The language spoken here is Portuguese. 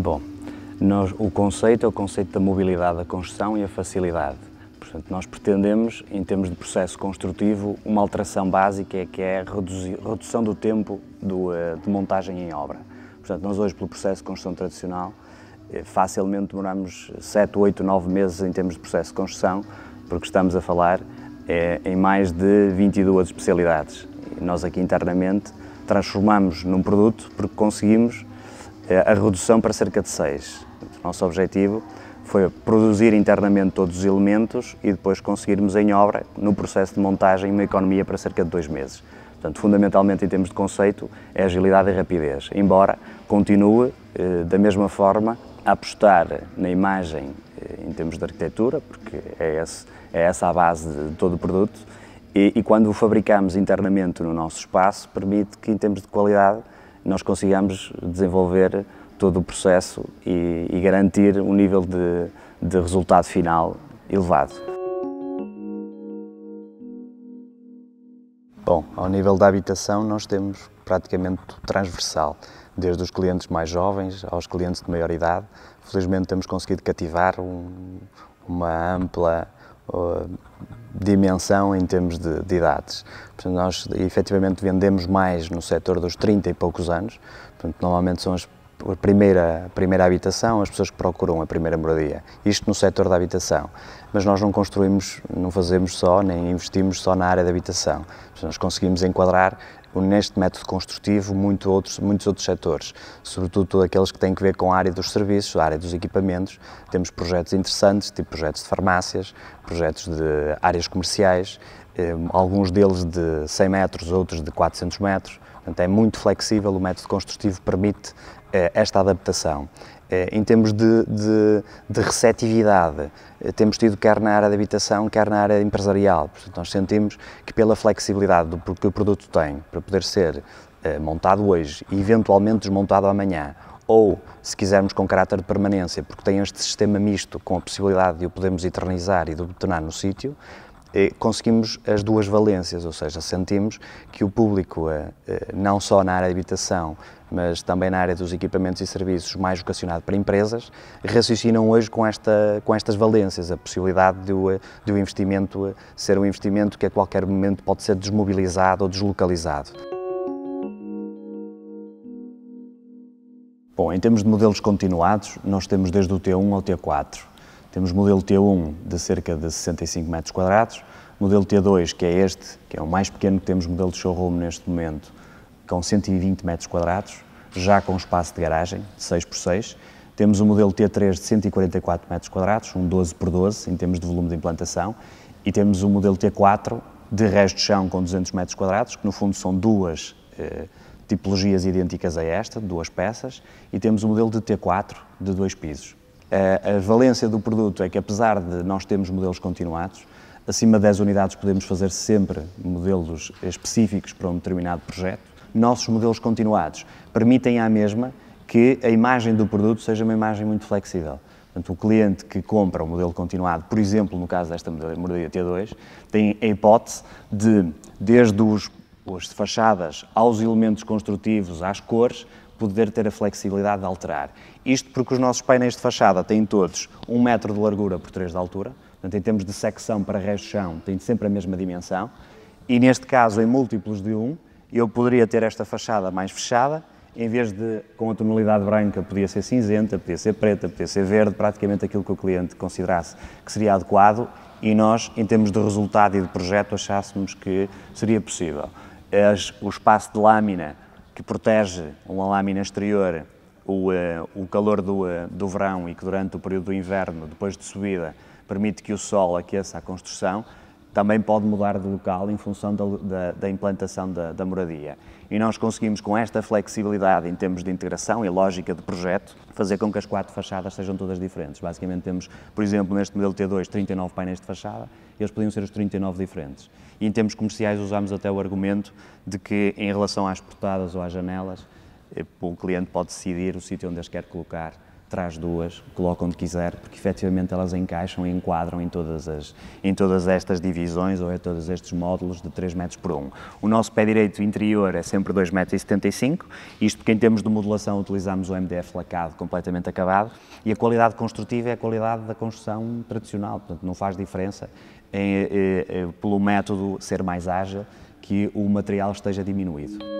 Bom, nós, o conceito é o conceito da mobilidade da construção e a facilidade. Portanto, nós pretendemos, em termos de processo construtivo, uma alteração básica é que é a redução do tempo do, eh, de montagem em obra. Portanto, nós hoje, pelo processo de construção tradicional, eh, facilmente demoramos 7, 8, 9 meses em termos de processo de construção, porque estamos a falar é, em mais de 22 especialidades. nós aqui internamente transformamos num produto porque conseguimos é, a redução para cerca de 6. O nosso objetivo foi produzir internamente todos os elementos e depois conseguirmos em obra, no processo de montagem, uma economia para cerca de dois meses. Portanto, fundamentalmente em termos de conceito, é agilidade e rapidez, embora continue eh, da mesma forma a apostar na imagem eh, em termos de arquitetura, porque é, esse, é essa a base de todo o produto, e, e quando o fabricamos internamente no nosso espaço, permite que em termos de qualidade nós consigamos desenvolver todo o processo e, e garantir um nível de, de resultado final elevado. Bom, ao nível da habitação nós temos praticamente transversal, desde os clientes mais jovens aos clientes de maior idade. Felizmente temos conseguido cativar um, uma ampla dimensão em termos de, de idades. Portanto, nós efetivamente vendemos mais no setor dos 30 e poucos anos, portanto, normalmente são as a primeira, a primeira habitação, as pessoas que procuram a primeira moradia. Isto no setor da habitação. Mas nós não construímos, não fazemos só, nem investimos só na área da habitação. Nós conseguimos enquadrar neste método construtivo muito outros, muitos outros setores, sobretudo aqueles que têm que ver com a área dos serviços, a área dos equipamentos. Temos projetos interessantes, tipo projetos de farmácias, projetos de áreas comerciais, eh, alguns deles de 100 metros, outros de 400 metros. Portanto, é muito flexível, o método construtivo permite eh, esta adaptação. Eh, em termos de, de, de, receptividade, eh, temos tido quer na área de habitação, quer na área empresarial. Portanto, nós sentimos que pela flexibilidade do que o produto tem para poder ser montado hoje e eventualmente desmontado amanhã, ou, se quisermos, com caráter de permanência, porque tem este sistema misto com a possibilidade de o podermos eternizar e de o no sítio, eh, conseguimos as duas valências, ou seja, sentimos que o público, eh, eh, não só na área de habitação, mas também na área dos equipamentos e serviços mais vocacionado para empresas, raciocinam hoje com, esta, com estas valências, a possibilidade de o, de o investimento ser um investimento que a qualquer momento pode ser desmobilizado ou deslocalizado. Bom, em termos de modelos continuados, nós temos desde o T1 ao T4. Temos modelo T1 de cerca de 65 metros quadrados, modelo T2, que é este, que é o mais pequeno que temos modelo de showroom neste momento, com 120 metros quadrados, já com espaço de garagem, de 6 por 6 temos o modelo T3 de 144 metros quadrados, um 12 por 12 em termos de volume de implantação, e temos o modelo T4 de resto de chão com 200 metros quadrados, que no fundo são duas eh, tipologias idênticas a esta, duas peças, e temos o modelo de T4 de dois pisos. Eh, a valência do produto é que, apesar de nós termos modelos continuados, acima de 10 unidades podemos fazer sempre modelos específicos para um determinado projeto. Nossos modelos continuados permitem à mesma que a imagem do produto seja uma imagem muito flexível. Portanto, o cliente que compra o modelo continuado, por exemplo, no caso desta moradia T2, tem a hipótese de, desde os, as fachadas aos elementos construtivos, às cores, poder ter a flexibilidade de alterar. Isto porque os nossos painéis de fachada têm todos um metro de largura por três de altura, portanto, em termos de secção para resto de chão, têm sempre a mesma dimensão, e neste caso, em múltiplos de um eu poderia ter esta fachada mais fechada, em vez de com a tonalidade branca, podia ser cinzenta, podia ser preta, podia ser verde, praticamente aquilo que o cliente considerasse que seria adequado e nós, em termos de resultado e de projeto, achássemos que seria possível. As, o espaço de lâmina que protege uma lâmina exterior o, eh, o calor do, eh, do verão e que durante o período do inverno, depois de subida, permite que o sol aqueça a construção, também pode mudar de local em função da, da, da implantação da, da, moradia. E nós conseguimos, com esta flexibilidade em termos de integração e lógica de projeto, fazer com que as quatro fachadas sejam todas diferentes. Basicamente temos, por exemplo, neste modelo T2, 39 painéis de fachada, eles podiam ser os 39 diferentes. E em termos comerciais usámos até o argumento de que, em relação às portadas ou às janelas, eh, o cliente pode decidir o sítio onde as quer colocar traz duas, coloca onde quiser, porque efetivamente elas encaixam e enquadram em todas, as, em todas estas divisões ou em todos estes módulos de 3 metros por 1. O nosso pé direito interior é sempre 2,75 metros, isto porque em termos de modulação utilizamos o MDF lacado completamente acabado e a qualidade construtiva é a qualidade da construção tradicional, portanto não faz diferença em, em, eh, em, eh, pelo método ser mais ágil que o material esteja diminuído.